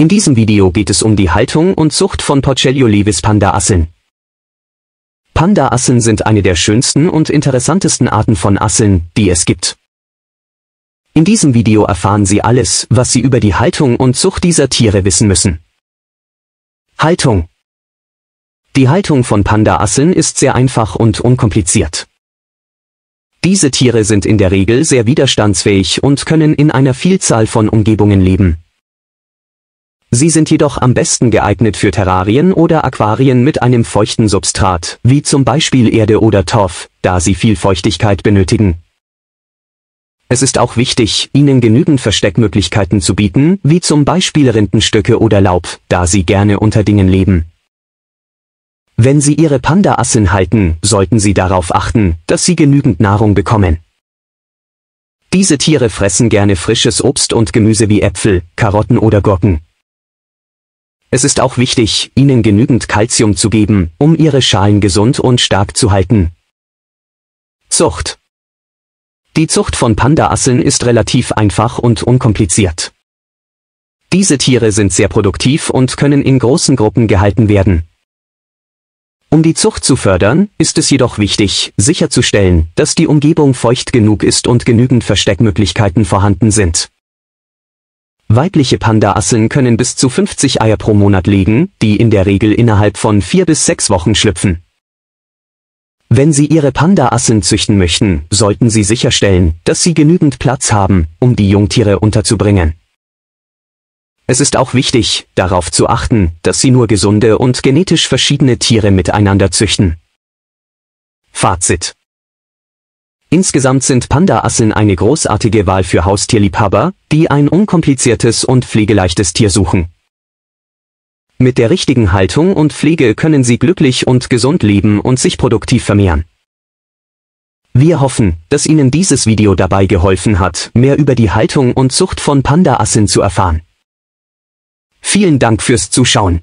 In diesem Video geht es um die Haltung und Zucht von Porcelio levis Panda-Asseln sind eine der schönsten und interessantesten Arten von Asseln, die es gibt. In diesem Video erfahren Sie alles, was Sie über die Haltung und Zucht dieser Tiere wissen müssen. Haltung Die Haltung von Panda-Asseln ist sehr einfach und unkompliziert. Diese Tiere sind in der Regel sehr widerstandsfähig und können in einer Vielzahl von Umgebungen leben, Sie sind jedoch am besten geeignet für Terrarien oder Aquarien mit einem feuchten Substrat, wie zum Beispiel Erde oder Torf, da sie viel Feuchtigkeit benötigen. Es ist auch wichtig, ihnen genügend Versteckmöglichkeiten zu bieten, wie zum Beispiel Rindenstücke oder Laub, da sie gerne unter Dingen leben. Wenn Sie Ihre Pandaasseln halten, sollten Sie darauf achten, dass sie genügend Nahrung bekommen. Diese Tiere fressen gerne frisches Obst und Gemüse wie Äpfel, Karotten oder Gurken. Es ist auch wichtig, ihnen genügend Kalzium zu geben, um ihre Schalen gesund und stark zu halten. Zucht. Die Zucht von Pandaasseln ist relativ einfach und unkompliziert. Diese Tiere sind sehr produktiv und können in großen Gruppen gehalten werden. Um die Zucht zu fördern, ist es jedoch wichtig, sicherzustellen, dass die Umgebung feucht genug ist und genügend Versteckmöglichkeiten vorhanden sind. Weibliche Pandaassen können bis zu 50 Eier pro Monat legen, die in der Regel innerhalb von vier bis sechs Wochen schlüpfen. Wenn Sie Ihre Pandaassen züchten möchten, sollten Sie sicherstellen, dass Sie genügend Platz haben, um die Jungtiere unterzubringen. Es ist auch wichtig, darauf zu achten, dass Sie nur gesunde und genetisch verschiedene Tiere miteinander züchten. Fazit Insgesamt sind Pandaasseln eine großartige Wahl für Haustierliebhaber, die ein unkompliziertes und pflegeleichtes Tier suchen. Mit der richtigen Haltung und Pflege können sie glücklich und gesund leben und sich produktiv vermehren. Wir hoffen, dass Ihnen dieses Video dabei geholfen hat, mehr über die Haltung und Zucht von Pandaasseln zu erfahren. Vielen Dank fürs Zuschauen.